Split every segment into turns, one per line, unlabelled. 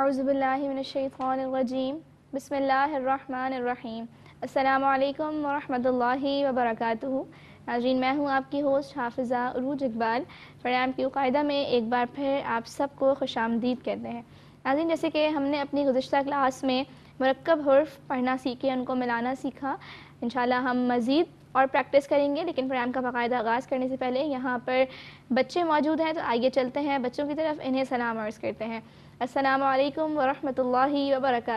अज़बिल्लाशफ़ानरजीम बसमीम अल्लाम वरहल वबरक नाजीन मैं हूँ आपकी होस्ट हाफिज़ा रूज इकबाल फ़राम की उकायदा में एक बार फिर आप सबको खुश आमदीद कहते हैं नाजीन जैसे कि हमने अपनी गुज्त क्लास में मरकब हर्फ पढ़ना सीखे उनको मिलाना सीखा इन हम मज़ीद और प्रैक्टिस करेंगे लेकिन प्रोग्राम का बाकायदा आगाज़ करने से पहले यहाँ पर बच्चे मौजूद हैं तो आइए चलते हैं बच्चों की तरफ इन्हें सलाम अर्ज़ करते हैं असलकम वरहि वबरक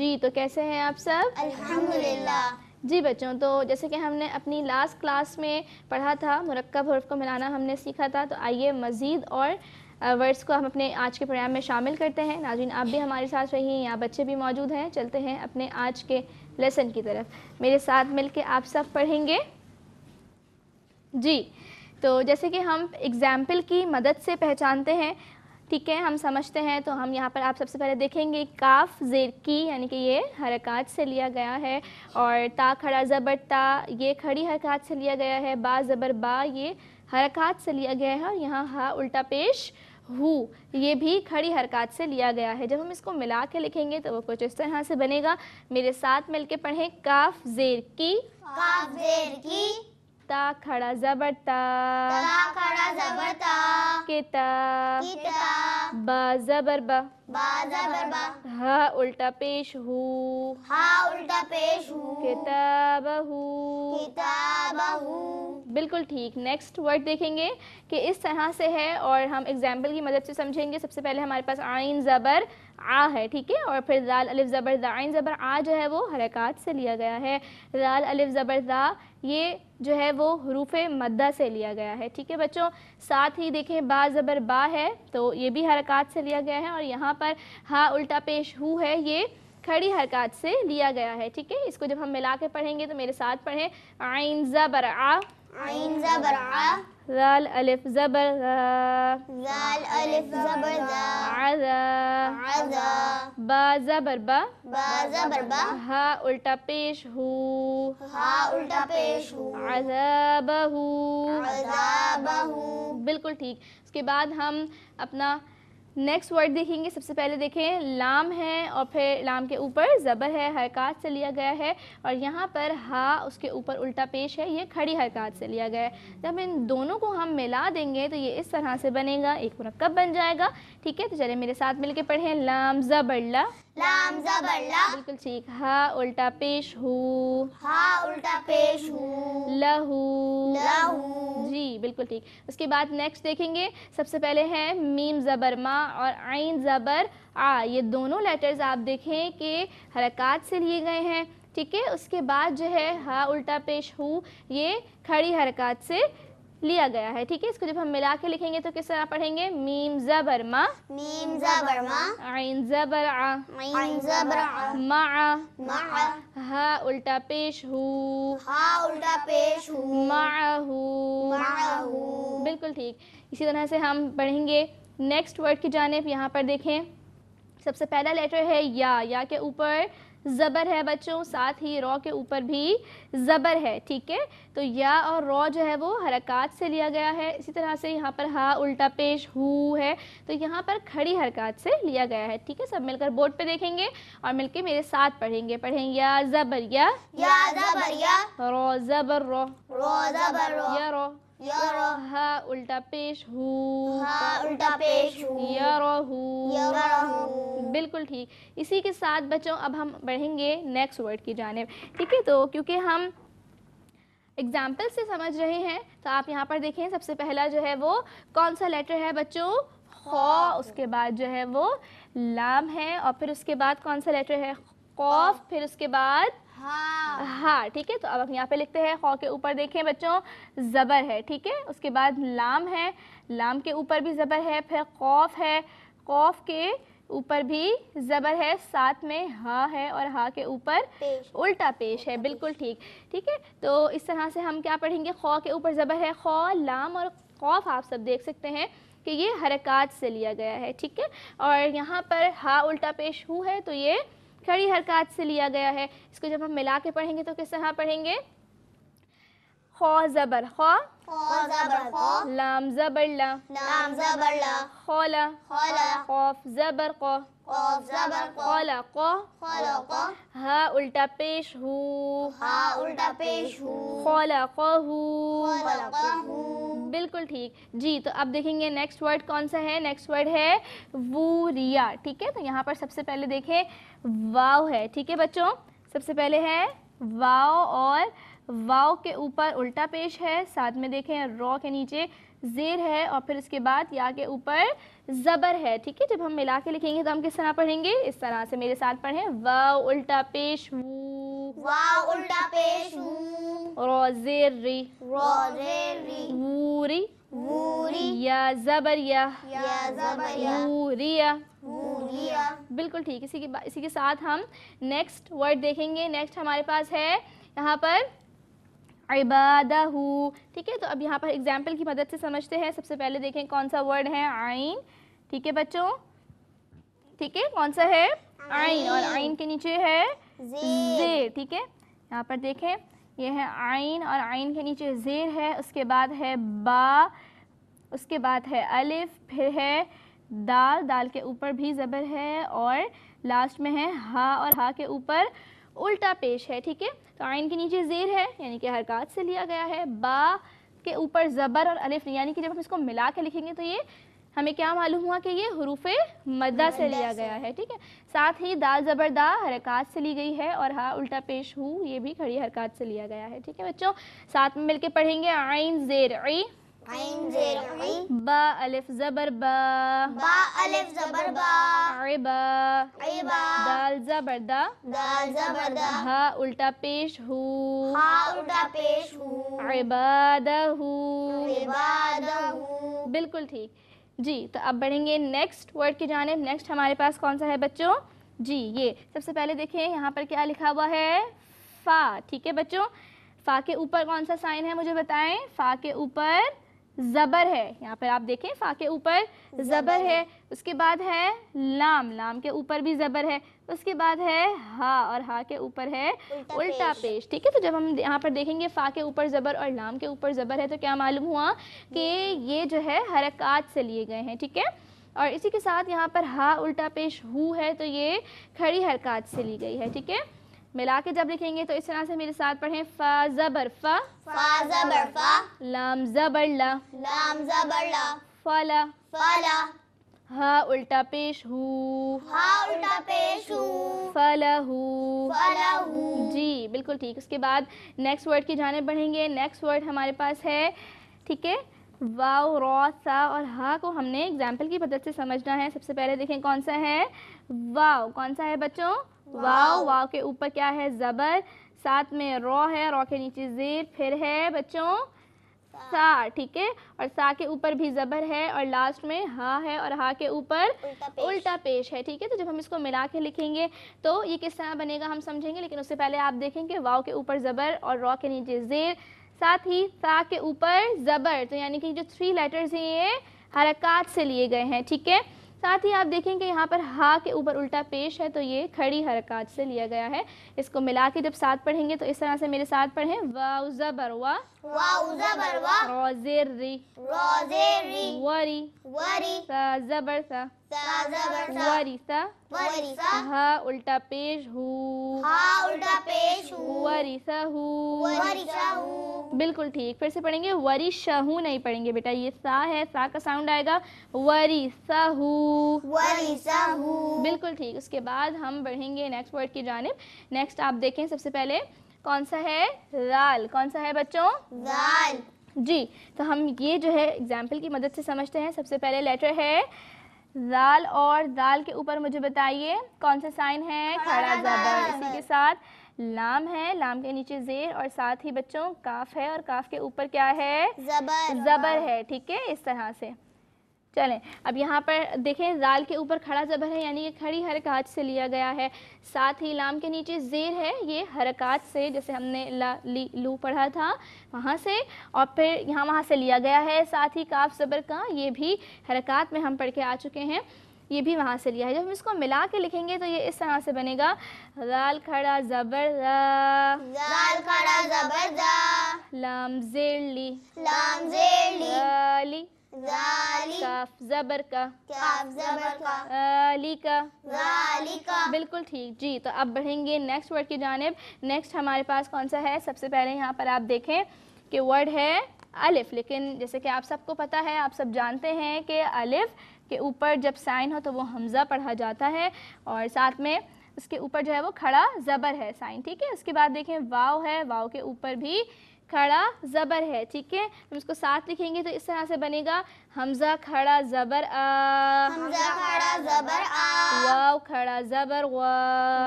जी तो कैसे हैं आप सब अल्हम्दुलिल्लाह जी बच्चों तो जैसे कि हमने अपनी लास्ट क्लास में पढ़ा था मरकब हर्फ को मिलाना हमने सीखा था तो आइए मज़ीद और वर्ड्स को हम अपने आज के प्रोग्राम में शामिल करते हैं नाजिन आप भी हमारे साथ रहिए यहाँ बच्चे भी मौजूद हैं चलते हैं अपने आज के लेसन की तरफ मेरे साथ मिलके आप सब पढ़ेंगे जी तो जैसे कि हम एग्ज़ाम्पल की मदद से पहचानते हैं ठीक है हम समझते हैं तो हम यहाँ पर आप सबसे पहले देखेंगे काफ जेर की यानी कि ये हरकत से लिया गया है और ता खड़ा ज़बर ता ये खड़ी हरकत से लिया गया है बा ज़बर बा ये हरकत से लिया गया है और यहाँ हा उल्टा पेश हु ये भी खड़ी हरकत से लिया गया है जब हम इसको मिला के लिखेंगे तो वो कुछ इस तरह से बनेगा मेरे साथ मिलके पढ़ें काफ जेर की
काफ जेर
की ता खड़ा जबरता ता खड़ा जबरता किता किता बा जबर बा बा जबर बा हा उल्टा पेश हु हा उल्टा पेश हु बिल्कुल ठीक नेक्स्ट वर्ड देखेंगे कि इस तरह से है और हम एग्जाम्पल की मदद से समझेंगे सबसे पहले हमारे पास आइन जबर आ है ठीक है और फिर लाल अलिफ ज़बर दाइन ज़बर आ जो है वो हरकत से लिया गया है लाल अलिफ ज़बर ये जो है वो हरूफ मद्दा से लिया गया है ठीक है बच्चों साथ ही देखें बा ज़बर बा है तो ये भी हरकत से लिया गया है और यहाँ पर हा उल्टा पेश हु है ये खड़ी हरकत से लिया गया है ठीक है इसको जब हम मिला के पढ़ेंगे तो मेरे साथ पढ़ें आइन ज़बर आइन ज़बर ज़ाल अलिफ ज़बर ज़ाल
अलिफ ज़बर
आज़ा आज़ा बा ज़बर बा बा ज़बर बा हा उल्टा पेश हु हा उल्टा पेश हु अज़ाबहु अज़ाबहु बिल्कुल ठीक उसके बाद हम अपना नेक्स्ट वर्ड देखेंगे सबसे पहले देखें लाम है और फिर लाम के ऊपर ज़बर है हरकत से लिया गया है और यहाँ पर हा उसके ऊपर उल्टा पेश है ये खड़ी हरकत से लिया गया है जब इन दोनों को हम मिला देंगे तो ये इस तरह से बनेगा एक मरकब बन जाएगा ठीक है तो चले मेरे साथ मिलके पढ़ें लाम ज़बर ला लाम जबर ला बिल्कुल ठीक हा उल्टा पेश हु हा उल्टा पेश हु लहू लहू जी बिल्कुल ठीक उसके बाद नेक्स्ट देखेंगे सबसे पहले है मीम जबर मा और आइन जबर आ ये दोनों लेटर्स आप देखें कि हरकत से लिए गए हैं ठीक है उसके बाद जो है हा उल्टा पेश हो ये खड़ी हरकत से लिया गया है ठीक है इसको जब हम मिला के लिखेंगे तो किस तरह पढ़ेंगे मीम जबरमा हा उल्टा पेश हु पेश बिल्कुल ठीक इसी तरह से हम पढ़ेंगे नेक्स्ट वर्ड की जानब यहाँ पर देखें सबसे पहला लेटर है या या के ऊपर ज़बर है बच्चों साथ ही रॉ के ऊपर भी ज़बर है ठीक है तो या और रॉ जो है वो हरकत से लिया गया है इसी तरह से यहाँ पर हा उल्टा पेश हु है तो यहाँ पर खड़ी हरकत से लिया गया है ठीक है सब मिलकर बोर्ड पे देखेंगे और मिलके मेरे साथ पढ़ेंगे पढ़ेंगे या ज़बर या, या ज़बर या रॉ ज़बर रो रॉ ज़बर रो या रो उल्टा पेश हु हा उल्टा पेश हु बिल्कुल ठीक इसी के साथ बच्चों अब हम बढ़ेंगे नेक्स्ट वर्ड की जानेब ठीक है तो क्योंकि हम एग्जाम्पल से समझ रहे हैं तो आप यहाँ पर देखें सबसे पहला जो है वो कौन सा लेटर है बच्चों ख उसके बाद जो है वो लाम है और फिर उसके बाद कौन सा लेटर है कौफ फिर उसके बाद हाँ हाँ ठीक है तो अब यहाँ पे लिखते हैं खौ के ऊपर देखें बच्चों ज़बर है ठीक है उसके बाद लाम है लाम के ऊपर भी ज़बर है फिर खौफ है खौफ के ऊपर भी ज़बर है साथ में हा है और हा के ऊपर उल्टा पेश है बिल्कुल ठीक ठीक है तो इस तरह से हम क्या पढ़ेंगे खौ के ऊपर ज़बर है खौ लाम और खौफ आप सब देख सकते हैं कि ये हरकत से लिया गया है ठीक है और यहाँ पर हा उल्टा पेश हु है तो ये खड़ी हरकत से लिया गया है इसको जब हम मिला के पढ़ेंगे तो किस तरह पढ़ेंगे खौ जबर खौ लाम जबर ला लाम जबर ला खौफ जबर खो खलक खलक हा उल्टा पेश हु उल्टा पेश हु खलक हु खलक हु बिल्कुल ठीक जी तो अब देखेंगे नेक्स्ट वर्ड कौन सा है नेक्स्ट वर्ड है वूरिया ठीक है तो यहाँ पर सबसे पहले देखें वाव है ठीक है बच्चों सबसे पहले है वाव और वाव के ऊपर उल्टा पेश है साथ में देखें रॉ के नीचे जेर है और फिर इसके बाद या के ऊपर ज़बर है ठीक है जब हम मिला के लिखेंगे तो हम किस तरह पढ़ेंगे इस तरह से मेरे साथ पढ़े व उल्टा पेश
उल्टा पेश
या जबर या या जबर या बिल्कुल ठीक इसी के इसी के साथ हम नेक्स्ट वर्ड देखेंगे नेक्स्ट हमारे पास है यहाँ पर इबादहू ठीक है तो अब यहाँ पर एग्जाम्पल की मदद से समझते हैं सबसे पहले देखें कौन सा वर्ड है आइन ठीक है बच्चों ठीक है कौन सा है आइन और आइन के नीचे है
जे
ठीक है यहाँ पर देखें यह है आइन और आइन के नीचे जेर है उसके बाद है बा उसके बाद है अलिफ फिर है दाल दाल के ऊपर भी ज़बर है और लास्ट में है हा और हा के ऊपर उल्टा पेश है ठीक है तो आइन के नीचे ज़ेर है यानी कि हरकत से लिया गया है बा के ऊपर ज़बर और अलिफ यानी कि जब हम इसको मिला के लिखेंगे तो ये हमें क्या मालूम हुआ कि ये हरूफ मदा से लिया गया है ठीक है साथ ही दाल ज़बरदा हरकत से ली गई है और हा उल्टा पेश हु ये भी खड़ी हरकत से लिया गया है ठीक है बच्चों साथ में मिलके पढ़ेंगे आइन ज़ेर ई अलिफ जबर अलिफ जबर
जबर हा उल्टा पेश
बिल्कुल ठीक जी तो अब बढ़ेंगे नेक्स्ट वर्ड की जाने नेक्स्ट हमारे पास कौन सा है बच्चों जी ये सबसे पहले देखें यहाँ पर क्या लिखा हुआ है फा ठीक है बच्चों फा के ऊपर कौन सा साइन है मुझे बताएं फा के ऊपर ज़बर है यहाँ पर आप देखें फ़ा के ऊपर ज़बर है उसके बाद है लाम लाम के ऊपर भी ज़बर है उसके बाद है हा और हा के ऊपर है उल्टा पेश ठीक है तो जब हम यहाँ पर देखेंगे फ़ा के ऊपर ज़बर और लाम के ऊपर ज़बर है तो क्या मालूम हुआ कि ये जो है हरकत से लिए गए हैं ठीक है और इसी के साथ यहाँ पर हा उल्टा पेश हु है तो ये खड़ी हरकत से ली गई है ठीक है मिला के जब लिखेंगे तो इस तरह से मेरे साथ पढ़ें फा जबर फा जबर फा लाम जबर ला लाम जबर ला फला फला हा उल्टा पेश हु हा उल्टा पेश हु फलहु फलहु जी बिल्कुल ठीक उसके बाद नेक्स्ट वर्ड की जाने बढ़ेंगे नेक्स्ट वर्ड हमारे पास है ठीक है वाव रॉ सा और हा को हमने एग्जाम्पल की मदद से समझना है सबसे पहले देखें कौन सा है वाव कौन सा है बच्चों वाव वाव के ऊपर क्या है ज़बर साथ में रॉ है रॉ के नीचे जेर फिर है बच्चों सा ठीक है और सा के ऊपर भी ज़बर है और लास्ट में हा है और हा के ऊपर उल्टा, उल्टा पेश है ठीक है तो जब हम इसको मिला के लिखेंगे तो ये किस तरह बनेगा हम समझेंगे लेकिन उससे पहले आप देखेंगे वाव के ऊपर ज़बर और रॉ के नीचे जेर साथ ही फा के ऊपर ज़बर तो यानी कि जो थ्री लेटर्स हैं ये हरकत से लिए गए हैं ठीक है साथ ही आप देखेंगे यहाँ पर हा के ऊपर उल्टा पेश है तो ये खड़ी हरकत से लिया गया है इसको मिला के जब साथ पढ़ेंगे तो इस तरह से मेरे साथ पढ़ें वाउ जबर वाउ जबर वा रोजेरी रोजेरी वरी वरी सा जबर सा
वरिसा
वरिसा हा उल्टा पेश हु
हा उल्टा पेश हु वरिसा
वरिसा बिल्कुल ठीक फिर से पढ़ेंगे वरिशा हूँ नहीं पढ़ेंगे बेटा ये सा है सा का साउंड आएगा वरिसा हु वरिसा हु बिल्कुल ठीक उसके बाद हम बढ़ेंगे नेक्स्ट वर्ड की जानब नेक्स्ट आप देखें सबसे पहले कौन सा है राल कौन सा है बच्चों राल जी तो हम ये जो है एग्जाम्पल की मदद से समझते हैं सबसे पहले लेटर है जाल और जाल के ऊपर मुझे बताइए कौन सा साइन है खड़ा जबर इसी के साथ लाम है लाम के नीचे जेर और साथ ही बच्चों काफ है और काफ के ऊपर क्या है जबर जबर है ठीक है इस तरह से चलें अब यहाँ पर देखें जाल के ऊपर खड़ा ज़बर है यानी ये खड़ी हरकत से लिया गया है साथ ही लाम के नीचे ज़ेर है ये हरकत से जैसे हमने ला ली लू पढ़ा था वहाँ से और फिर यहाँ वहाँ से लिया गया है साथ ही काफ ज़बर का ये भी हरकत में हम पढ़ के आ चुके हैं ये भी वहाँ से लिया है जब हम इसको मिला के लिखेंगे तो ये इस तरह से बनेगा लाल खड़ा जबर लाल खड़ा जबर लाम जेर ली लाम जेर ली जबर का बिल्कुल ठीक जी तो अब बढ़ेंगे नेक्स्ट वर्ड की जानब नेक्स्ट हमारे पास कौन सा है सबसे पहले यहाँ पर आप देखें कि वर्ड है अलिफ लेकिन जैसे कि आप सबको पता है आप सब जानते हैं कि अलिफ के ऊपर जब साइन हो तो वो हमज़ा पढ़ा जाता है और साथ में उसके ऊपर जो है वो खड़ा ज़बर है साइन ठीक है उसके बाद देखें वाव है वाव के ऊपर भी खड़ा ज़बर है ठीक है हम इसको साथ लिखेंगे तो इस तरह से बनेगा हमजा खड़ा ज़बर आ हमजा खड़ा ज़बर आ वाव खड़ा ज़बर वा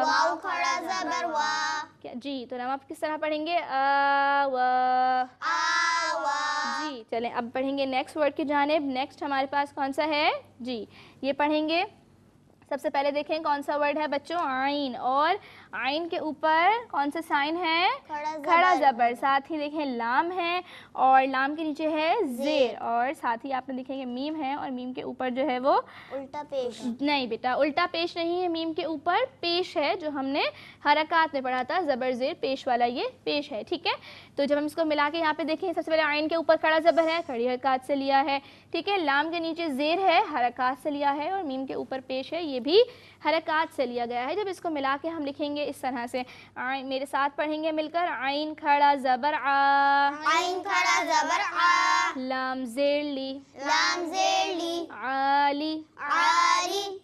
वाव
खड़ा ज़बर वा
क्या जी तो हम आप किस तरह पढ़ेंगे आ वा आ वा जी चलें अब पढ़ेंगे नेक्स्ट वर्ड की जानब नेक्स्ट हमारे पास कौन सा है जी ये पढ़ेंगे सबसे पहले देखें कौन सा वर्ड है बच्चों आइन और आइन के ऊपर कौन सा साइन है खड़ा जबर साथ ही देखें लाम है और लाम के नीचे है जेर और साथ ही आपने देखेंगे मीम है और मीम के ऊपर जो है वो उल्टा पेश नहीं बेटा उल्टा पेश नहीं है मीम के ऊपर पेश है जो हमने हरकत में पढ़ा था जबर जेर पेश वाला ये पेश है ठीक है तो जब हम इसको मिला के यहाँ पे देखें सबसे पहले आइन के ऊपर खड़ा जबर है खड़ी हरकत से लिया है ठीक है लाम के नीचे जेर है हरकत से लिया है और मीम के ऊपर पेश है ये भी हरकत से लिया गया है जब इसको मिला के हम लिखेंगे इस तरह से आई मेरे साथ पढ़ेंगे मिलकर आइन खड़ा जबर आइन खड़ा जबर आम लाम लाम आली आली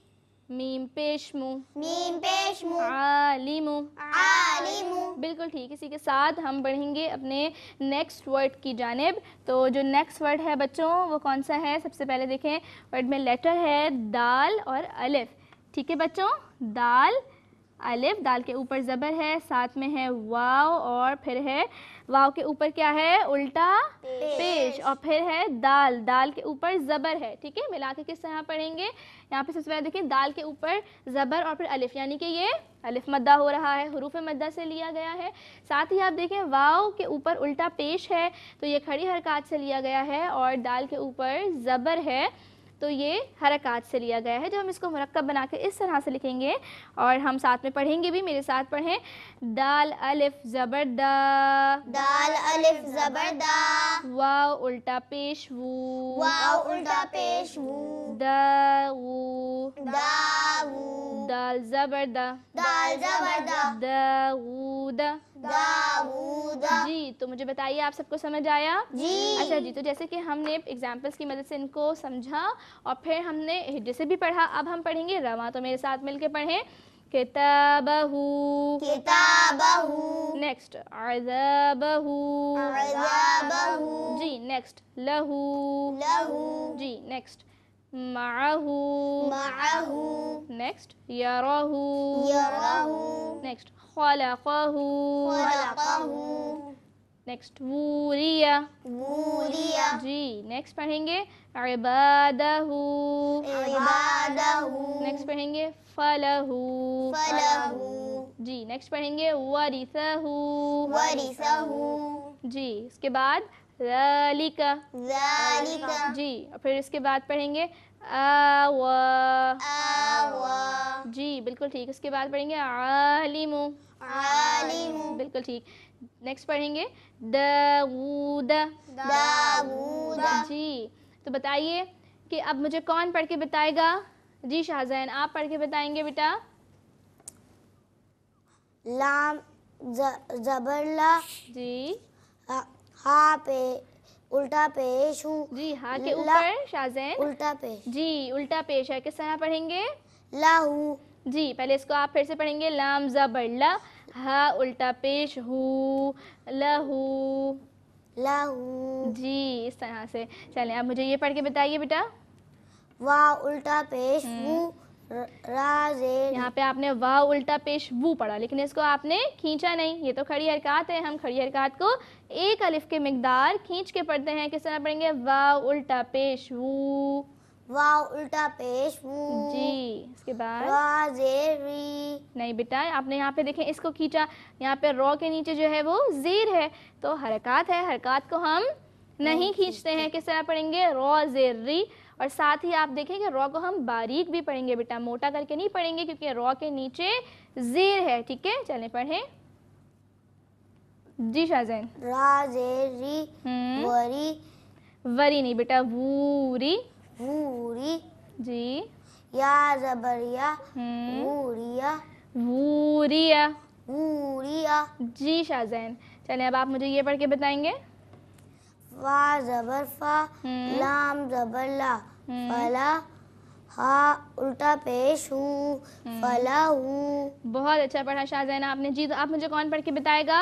मीम पेशमु मीम पेशमु आलिमु आलिमु बिल्कुल ठीक इसी के साथ हम बढ़ेंगे अपने नेक्स्ट वर्ड की जानब तो जो नेक्स्ट वर्ड है बच्चों वो कौन सा है सबसे पहले देखें वर्ड में लेटर है दाल और अलिफ़ ठीक है बच्चों दाल अलिफ दाल के ऊपर ज़बर है साथ में है वाव और फिर है वाव के ऊपर क्या है उल्टा पेश और फिर है दाल दाल के ऊपर ज़बर है ठीक है मिला के किस तरह पढ़ेंगे यहाँ पे सबसे पहले देखिए दाल के ऊपर ज़बर और फिर अलिफ यानी कि ये अलिफ मद्दा हो रहा है हरूफ मद्दा से लिया गया है साथ ही आप देखें वाव के ऊपर उल्टा पेश है तो ये खड़ी हरकत से लिया गया है और दाल के ऊपर ज़बर है तो ये हरकत से लिया गया है जो हम इसको मरकब बना के इस तरह से लिखेंगे और हम साथ में पढ़ेंगे भी मेरे साथ पढ़ें दाल अलिफ जबरदा दाल अलिफ जबरदा वाव उल्टा पेश वो वाव उल्टा पेश वो दा दाऊ दाल जबरदा दाल जबरदा दा जी तो मुझे बताइए आप सबको समझ आया जी अच्छा जी तो जैसे कि हमने एग्जाम्पल्स की मदद से इनको समझा और फिर हमने जैसे भी पढ़ा अब हम पढ़ेंगे रवा तो मेरे साथ मिलके पढ़ें किताबहू किताबहू नेक्स्ट अजाबहू जी नेक्स्ट लहू लहू जी नेक्स्ट माहू माहू नेक्स्ट यरहू यरहू नेक्स्ट خلقه خلقه नेक्स्ट वूरिया जी नेक्स्ट पढ़ेंगे नेक्स्ट पढ़ेंगे फलहु फलहु जी नेक्स्ट पढ़ेंगे वरिसहु वरिसहु जी इसके बाद जालिका जालिका जी और फिर इसके बाद पढ़ेंगे जी बिल्कुल ठीक उसके बाद पढ़ेंगे आलिमु आलिमु बिल्कुल ठीक नेक्स्ट पढ़ेंगे जी तो बताइए कि अब मुझे कौन पढ़ के बताएगा जी शाहजहन आप पढ़ के बताएंगे बेटा
लाम जबरला जी हा, हा पे उल्टा पेश हूँ जी हाँ के ऊपर शाहजैन उल्टा पेश जी उल्टा पेश है
किस तरह पढ़ेंगे लाहू जी पहले इसको आप फिर से पढ़ेंगे लाम जबर ला हा उल्टा पेश हू लहू लाहू जी इस तरह से चलें आप मुझे ये पढ़ के बताइए बेटा वाह उल्टा पेश हम्म। हूँ यहाँ पे आपने वाह उल्टा पेश वो पढ़ा लेकिन इसको आपने खींचा नहीं ये तो खड़ी हरकत है हम खड़ी हरकत को एक अलिफ के मकदार खींच के पढ़ते हैं किस तरह पढ़ेंगे वाह उल्टा पेश वो वाह उल्टा पेश
वो जी
इसके बाद नहीं बेटा आपने यहाँ पे देखें इसको खींचा यहाँ पे रॉ के नीचे जो है वो जीर है तो हरकत है हरकत को हम नहीं खींचते हैं किस तरह पढ़ेंगे रॉ जेर री और साथ ही आप देखेंगे रॉ को हम बारीक भी पढ़ेंगे बेटा मोटा करके नहीं पढ़ेंगे क्योंकि रॉ के नीचे जेर है ठीक है चलें पढ़ें जी शाहजैन हम्म। वरी वरी नहीं बेटा वूरी वूरी जी या जबरिया हम्म। वूरिया वूरिया वूरिया जी शाहजैन चलें अब आप मुझे ये पढ़ के बताएंगे
फा जबर फा हम्म। लाम जबर ला हम्म। फला हा उल्टा पेश हूँ हम्म। फला हूँ बहुत अच्छा पढ़ा शाहजैना आपने
जी तो आप मुझे कौन पढ़ के बताएगा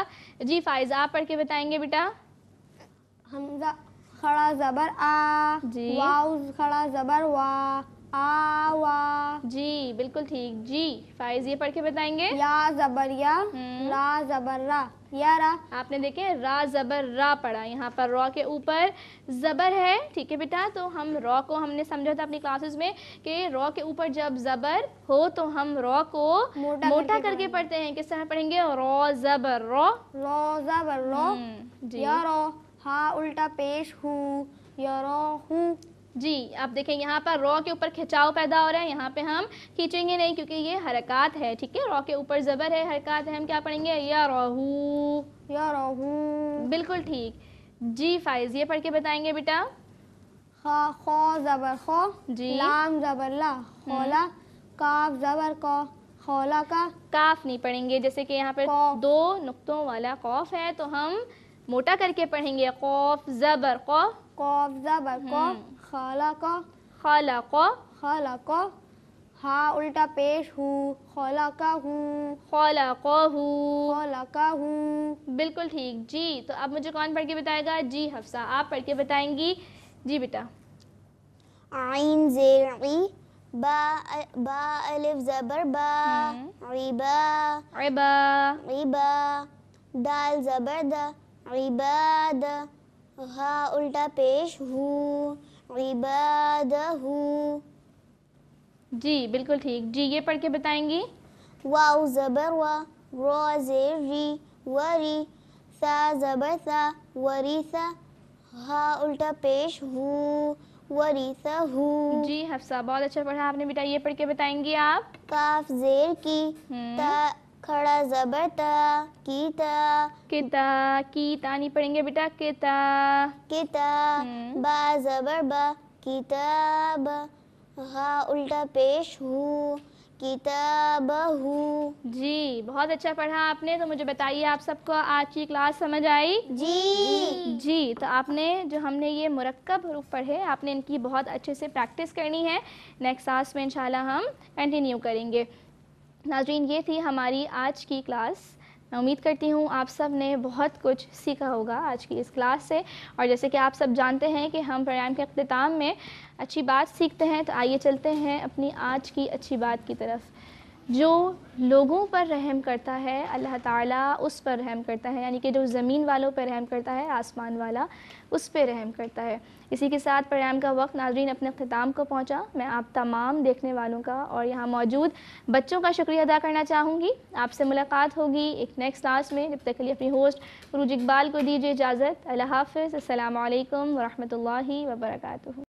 जी फाइज आप पढ़ के बताएंगे बेटा हमजा खड़ा जबर आ जी वाउ
खड़ा जबर वाह आवा
जी बिल्कुल ठीक जी फाइज ये पढ़ के बताएंगे या जबर या हम्म। रा जबर रा या रा आपने देखे रा जबर रा पढ़ा यहाँ पर रॉ के ऊपर जबर है ठीक है बेटा तो हम रॉ को हमने समझा था अपनी क्लासेस में कि रॉ के ऊपर जब जबर हो तो हम रॉ को मोटा, मोटा करके, करके पढ़ते हैं किस तरह पढ़ेंगे रो जबर रो रो जबर रो हम्म, या रो हाँ उल्टा पेश हूँ या हूँ जी आप देखें यहाँ पर रॉ के ऊपर खिंचाव पैदा हो रहा है यहाँ पे हम खींचेंगे नहीं क्योंकि ये हरकत है ठीक है रॉ के ऊपर ज़बर है हरकत है हम क्या पढ़ेंगे या रोहू या रोहू बिल्कुल ठीक जी फाइज ये पढ़ के बताएंगे बेटा खा खो जबर खो जी लाम जबर ला हम्म। काफ जबर को खोला का काफ नहीं पढ़ेंगे जैसे कि यहाँ पर दो नुकतों वाला कौफ है तो हम मोटा करके पढ़ेंगे कौफ जबर खौफ कौफ जबर खौफ हम्म। खाला खाला खलक हा उल्टा पेश हूँ खलका हूँ हूँ हूँ बिल्कुल ठीक जी तो अब मुझे कौन पढ़ के बताएगा जी हफ्सा आप
पढ़ के बताएंगी जी बेटा आइन जेरी बा जबर बाल हम्म। जबर दिबा रिबाद उल्टा पेश हूँ जी बिल्कुल ठीक जी ये पढ़ के बताएंगी वरी हा उल्टा पेश हु जी हफ्सा बहुत अच्छा पढ़ा आपने बेटा ये पढ़ के बताएंगी आप काफ जेर की हम्म। ता खड़ा जबर कीता किता कीता नहीं पढ़ेंगे बेटा किता किता हम्म। बा जबर बा किताब हा उल्टा पेश हूँ किताब हूँ जी बहुत अच्छा पढ़ा
आपने तो मुझे बताइए आप सबको आज की क्लास समझ आई जी जी तो आपने जो हमने ये मुरक्कब रूप पढ़े आपने इनकी बहुत अच्छे से प्रैक्टिस करनी है नेक्स्ट क्लास में इंशाल्लाह हम कंटिन्यू करेंगे नाजरीन ये थी हमारी आज की क्लास मैं उम्मीद करती हूँ आप सब ने बहुत कुछ सीखा होगा आज की इस क्लास से और जैसे कि आप सब जानते हैं कि हम प्रोग्राम के अख्ताम में अच्छी बात सीखते हैं तो आइए चलते हैं अपनी आज की अच्छी बात की तरफ जो लोगों पर रहम करता है अल्लाह ताला उस पर रहम करता है यानी कि जो ज़मीन वालों पर रहम करता है आसमान वाला उस पर रहम करता है इसी के साथ प्रोग्राम का वक्त नाजरीन अपने अख्ताम को पहुंचा मैं आप तमाम देखने वालों का और यहाँ मौजूद बच्चों का शुक्रिया अदा करना चाहूँगी आपसे मुलाकात होगी एक नेक्स्ट क्लास में जब तक लिए अपनी होस्ट रूज इकबाल को दीजिए इजाज़त अल्लाह हाफ़ अल्लाम वरहमल वर्का